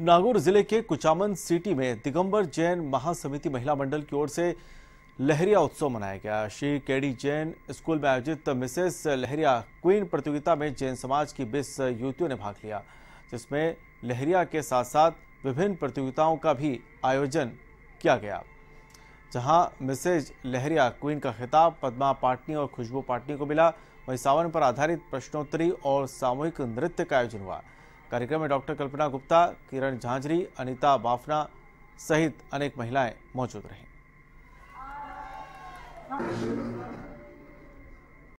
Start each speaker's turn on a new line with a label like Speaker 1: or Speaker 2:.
Speaker 1: नागौर जिले के कुचामन सिटी में दिगंबर जैन महासमिति महिला मंडल की ओर से लहरिया उत्सव मनाया गया श्री केडी जैन स्कूल में आयोजित मिसेस लहरिया क्वीन प्रतियोगिता में जैन समाज की बीस युवतियों ने भाग लिया जिसमें लहरिया के साथ साथ विभिन्न प्रतियोगिताओं का भी आयोजन किया गया जहां मिसेज लहरिया क्वीन का खिताब पद्मा पाटनी और खुशबू पाटनी को मिला वहीं सावन पर आधारित प्रश्नोत्तरी और सामूहिक नृत्य का आयोजन हुआ कार्यक्रम में डॉक्टर कल्पना गुप्ता किरण झांझरी अनिता बाफना सहित अनेक महिलाएं मौजूद रहीं